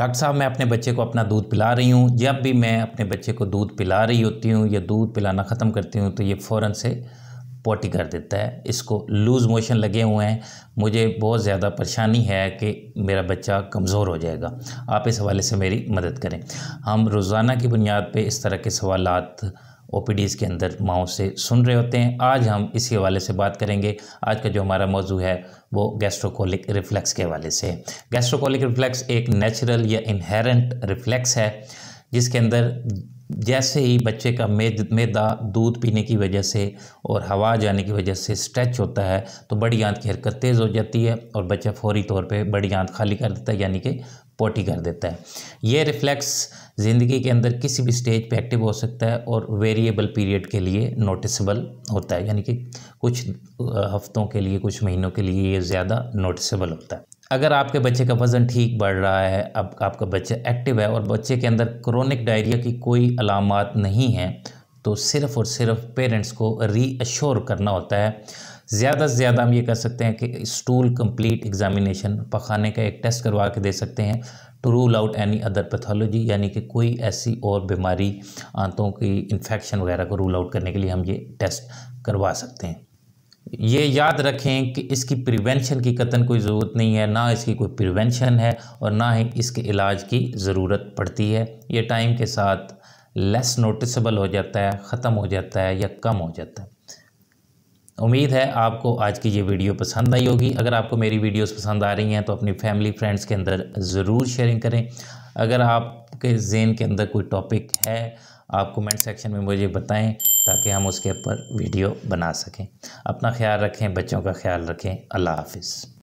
doctor साहब मैं अपने बच्चे को अपना दूध पिला रही हूँ जब भी मैं अपने बच्चे को दूध पिला रही होती हूँ या दूध पिलाना ख़त्म करती हूँ तो ये फ़ौर से पोटी कर देता है इसको लूज़ मोशन लगे हुए हैं मुझे बहुत ज़्यादा परेशानी है कि मेरा बच्चा कमज़ोर हो जाएगा आप इस हवाले से मेरी मदद करें हम रोज़ाना की बुनियाद पर इस तरह के सवालत ओ के अंदर माओ से सुन रहे होते हैं आज हम इसी हवाले से बात करेंगे आज का जो हमारा मौजू है वो गैस्ट्रोकोलिक रिफ्लेक्स के हवाले से गैस्ट्रोकोलिक रिफ्लेक्स एक नेचुरल या इनहेरेंट रिफ्लेक्स है जिसके अंदर जैसे ही बच्चे का मेद मैदा दूध पीने की वजह से और हवा जाने की वजह से स्ट्रेच होता है तो बड़ी आंत की हरकत तेज़ हो जाती है और बच्चा फौरी तौर पे बड़ी आंत खाली कर देता है यानी कि पोटी कर देता है ये रिफ्लेक्स ज़िंदगी के अंदर किसी भी स्टेज पे एक्टिव हो सकता है और वेरिएबल पीरियड के लिए नोटिसबल होता है यानी कि कुछ हफ्तों के लिए कुछ महीनों के लिए ये ज़्यादा नोटिसबल होता है अगर आपके बच्चे का वज़न ठीक बढ़ रहा है अब आपका बच्चा एक्टिव है और बच्चे के अंदर क्रोनिक डायरिया की कोई अलामत नहीं है तो सिर्फ़ और सिर्फ पेरेंट्स को रीअश्योर करना होता है ज़्यादा से ज़्यादा हम ये कर सकते हैं कि स्टूल कंप्लीट एग्जामिनेशन पखाने का एक टेस्ट करवा के दे सकते हैं to rule out any other pathology यानी कि कोई ऐसी और बीमारी आंतों की इन्फेक्शन वगैरह को रूल आउट करने के लिए हम ये टेस्ट करवा सकते हैं ये याद रखें कि इसकी प्रिवेंशन की कतन कोई ज़रूरत नहीं है ना इसकी कोई प्रिवेंशन है और ना ही इसके इलाज की ज़रूरत पड़ती है ये टाइम के साथ लेस नोटिसबल हो जाता है ख़त्म हो जाता है या कम हो जाता है उम्मीद है आपको आज की ये वीडियो पसंद आई होगी अगर आपको मेरी वीडियोस पसंद आ रही हैं तो अपनी फैमिली फ्रेंड्स के अंदर ज़रूर शेयरिंग करें अगर आपके जेन के अंदर कोई टॉपिक है आप कमेंट सेक्शन में मुझे बताएं ताकि हम उसके ऊपर वीडियो बना सकें अपना ख्याल रखें बच्चों का ख्याल रखें अल्लाह हाफिज़